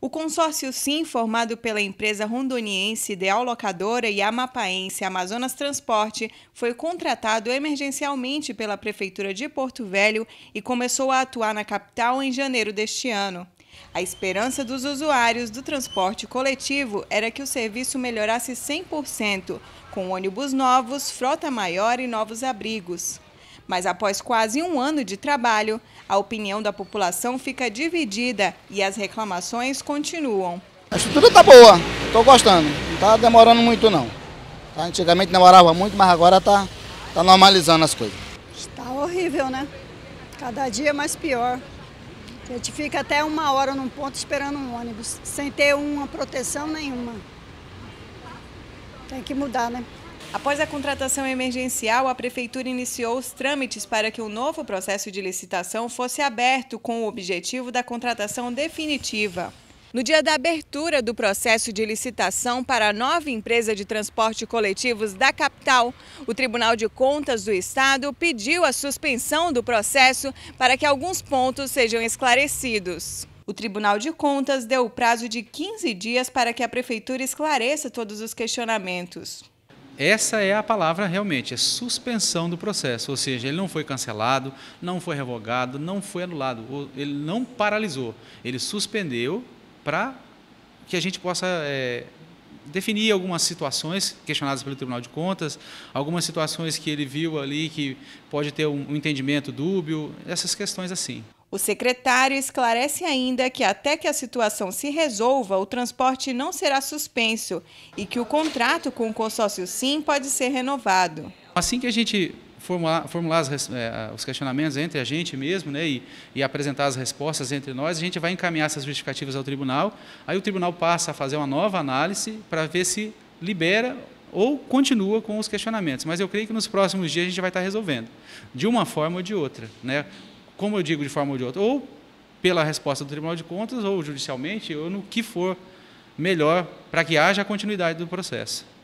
O consórcio SIM, formado pela empresa rondoniense Ideal Locadora e amapaense Amazonas Transporte, foi contratado emergencialmente pela Prefeitura de Porto Velho e começou a atuar na capital em janeiro deste ano. A esperança dos usuários do transporte coletivo era que o serviço melhorasse 100%, com ônibus novos, frota maior e novos abrigos. Mas após quase um ano de trabalho, a opinião da população fica dividida e as reclamações continuam. A estrutura está boa, estou gostando, não está demorando muito não. Tá, antigamente demorava muito, mas agora está tá normalizando as coisas. Está horrível, né? Cada dia mais pior. A gente fica até uma hora num ponto esperando um ônibus, sem ter uma proteção nenhuma. Tem que mudar, né? Após a contratação emergencial, a Prefeitura iniciou os trâmites para que o um novo processo de licitação fosse aberto com o objetivo da contratação definitiva. No dia da abertura do processo de licitação para a nova empresa de transporte coletivos da capital, o Tribunal de Contas do Estado pediu a suspensão do processo para que alguns pontos sejam esclarecidos. O Tribunal de Contas deu o prazo de 15 dias para que a Prefeitura esclareça todos os questionamentos. Essa é a palavra realmente, é suspensão do processo, ou seja, ele não foi cancelado, não foi revogado, não foi anulado, ele não paralisou, ele suspendeu para que a gente possa é, definir algumas situações questionadas pelo Tribunal de Contas, algumas situações que ele viu ali que pode ter um entendimento dúbio, essas questões assim. O secretário esclarece ainda que até que a situação se resolva, o transporte não será suspenso e que o contrato com o consórcio Sim pode ser renovado. Assim que a gente formular, formular as, é, os questionamentos entre a gente mesmo né, e, e, apresentar as respostas entre nós, a gente vai encaminhar essas justificativas ao tribunal. Aí o tribunal passa a fazer uma nova análise para ver se libera ou continua com os questionamentos. Mas eu creio que nos próximos dias a gente vai estar resolvendo, de uma forma ou de outra. Né? como eu digo de forma ou de outra, ou pela resposta do Tribunal de Contas, ou judicialmente, ou no que for melhor para que haja continuidade do processo.